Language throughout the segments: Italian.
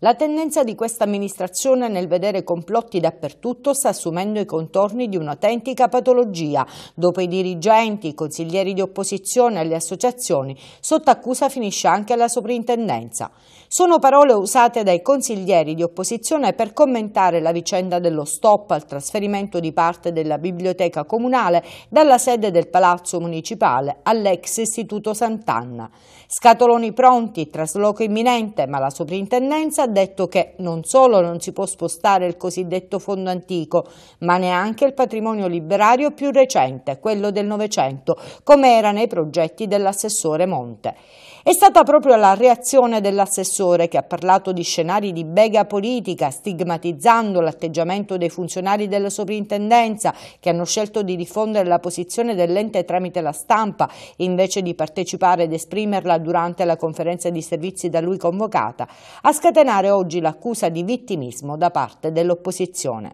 La tendenza di questa amministrazione nel vedere complotti dappertutto sta assumendo i contorni di un'autentica patologia, dopo i dirigenti, i consiglieri di opposizione e le associazioni sotto accusa finisce anche la soprintendenza. Sono parole usate dai consiglieri di opposizione per commentare la vicenda dello stop al trasferimento di parte della biblioteca comunale dalla sede del Palazzo Municipale all'ex Istituto Sant'Anna. Scatoloni pronti, trasloco imminente, ma la soprintendenza ha detto che non solo non si può spostare il cosiddetto fondo antico, ma neanche il patrimonio liberario più recente, quello del Novecento, come era nei progetti dell'assessore Monte. È stata proprio la reazione dell'assessore che ha parlato di scenari di bega politica, stigmatizzando l'atteggiamento dei funzionari della sovrintendenza che hanno scelto di diffondere la posizione dell'ente tramite la stampa invece di partecipare ed esprimerla durante la conferenza di servizi da lui convocata, a scatenare sottolineare oggi l'accusa di vittimismo da parte dell'opposizione.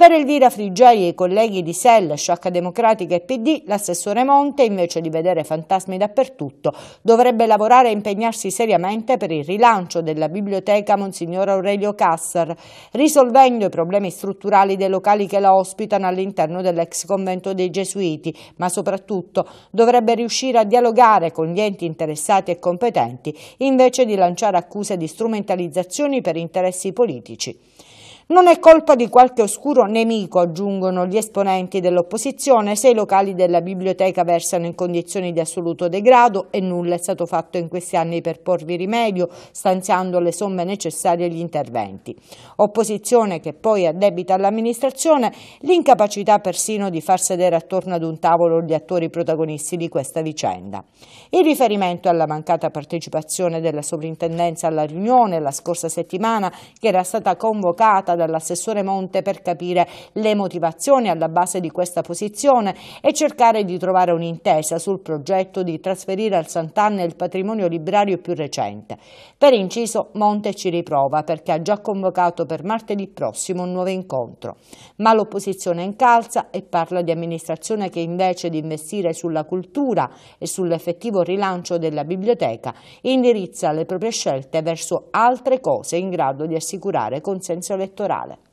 Per Elvira Frigieri e i colleghi di SEL, Sciocca Democratica e PD, l'assessore Monte, invece di vedere fantasmi dappertutto, dovrebbe lavorare e impegnarsi seriamente per il rilancio della biblioteca Monsignor Aurelio Cassar, risolvendo i problemi strutturali dei locali che la ospitano all'interno dell'ex convento dei Gesuiti, ma soprattutto dovrebbe riuscire a dialogare con gli enti interessati e competenti, invece di lanciare accuse di strumentalizzazione associazioni per interessi politici. Non è colpa di qualche oscuro nemico, aggiungono gli esponenti dell'opposizione, se i locali della biblioteca versano in condizioni di assoluto degrado e nulla è stato fatto in questi anni per porvi rimedio, stanziando le somme necessarie agli interventi. Opposizione che poi addebita all'amministrazione l'incapacità persino di far sedere attorno ad un tavolo gli attori protagonisti di questa vicenda. Il riferimento alla mancata partecipazione della sovrintendenza alla riunione la scorsa settimana, che era stata convocata dall'assessore Monte per capire le motivazioni alla base di questa posizione e cercare di trovare un'intesa sul progetto di trasferire al Sant'Anna il patrimonio librario più recente. Per inciso Monte ci riprova perché ha già convocato per martedì prossimo un nuovo incontro. Ma l'opposizione incalza e parla di amministrazione che invece di investire sulla cultura e sull'effettivo rilancio della biblioteca indirizza le proprie scelte verso altre cose in grado di assicurare consenso elettorale elettorale.